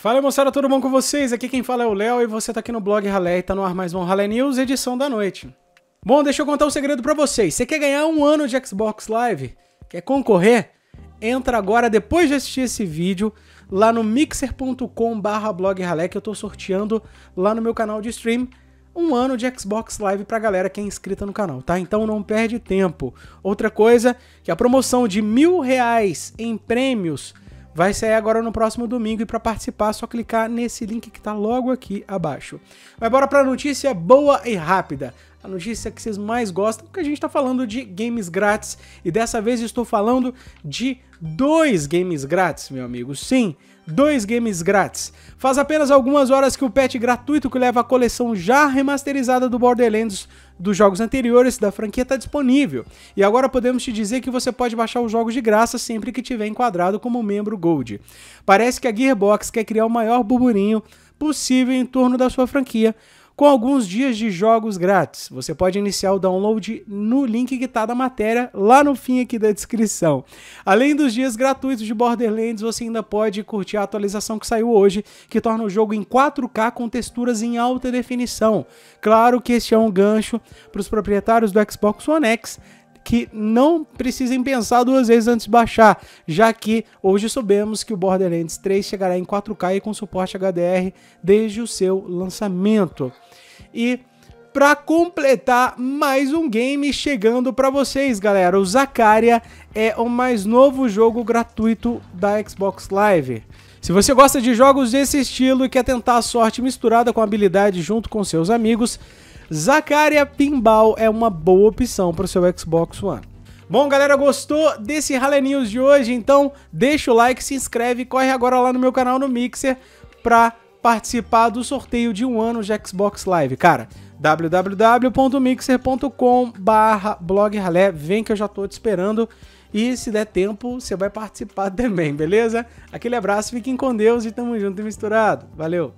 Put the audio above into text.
Fala moçada, tudo bom com vocês? Aqui quem fala é o Léo e você tá aqui no blog Halé e tá no ar mais um Halé News, edição da noite. Bom, deixa eu contar um segredo para vocês. Você quer ganhar um ano de Xbox Live? Quer concorrer? Entra agora, depois de assistir esse vídeo, lá no mixer.com barra blog que eu tô sorteando lá no meu canal de stream um ano de Xbox Live pra galera que é inscrita no canal, tá? Então não perde tempo. Outra coisa, que a promoção de mil reais em prêmios vai sair agora no próximo domingo e para participar é só clicar nesse link que está logo aqui abaixo. Mas bora para a notícia boa e rápida a notícia que vocês mais gostam, porque a gente está falando de games grátis e dessa vez estou falando de dois games grátis, meu amigo. Sim, dois games grátis. Faz apenas algumas horas que o patch gratuito que leva a coleção já remasterizada do Borderlands dos jogos anteriores da franquia está disponível. E agora podemos te dizer que você pode baixar os jogos de graça sempre que tiver enquadrado como membro Gold. Parece que a Gearbox quer criar o maior burburinho possível em torno da sua franquia, com alguns dias de jogos grátis. Você pode iniciar o download no link que está na matéria, lá no fim aqui da descrição. Além dos dias gratuitos de Borderlands, você ainda pode curtir a atualização que saiu hoje, que torna o jogo em 4K com texturas em alta definição. Claro que este é um gancho para os proprietários do Xbox One X que não precisem pensar duas vezes antes de baixar, já que hoje soubemos que o Borderlands 3 chegará em 4K e com suporte HDR desde o seu lançamento. E para completar mais um game chegando para vocês, galera. O Zakaria é o mais novo jogo gratuito da Xbox Live. Se você gosta de jogos desse estilo e quer tentar a sorte misturada com habilidade junto com seus amigos, Zacaria Pinball é uma boa opção para o seu Xbox One. Bom, galera, gostou desse Hale News de hoje? Então, deixa o like, se inscreve e corre agora lá no meu canal no Mixer para participar do sorteio de um ano de Xbox Live. Cara, www.mixer.com barra Vem que eu já tô te esperando. E se der tempo, você vai participar também, beleza? Aquele abraço, fiquem com Deus e tamo junto e misturado. Valeu!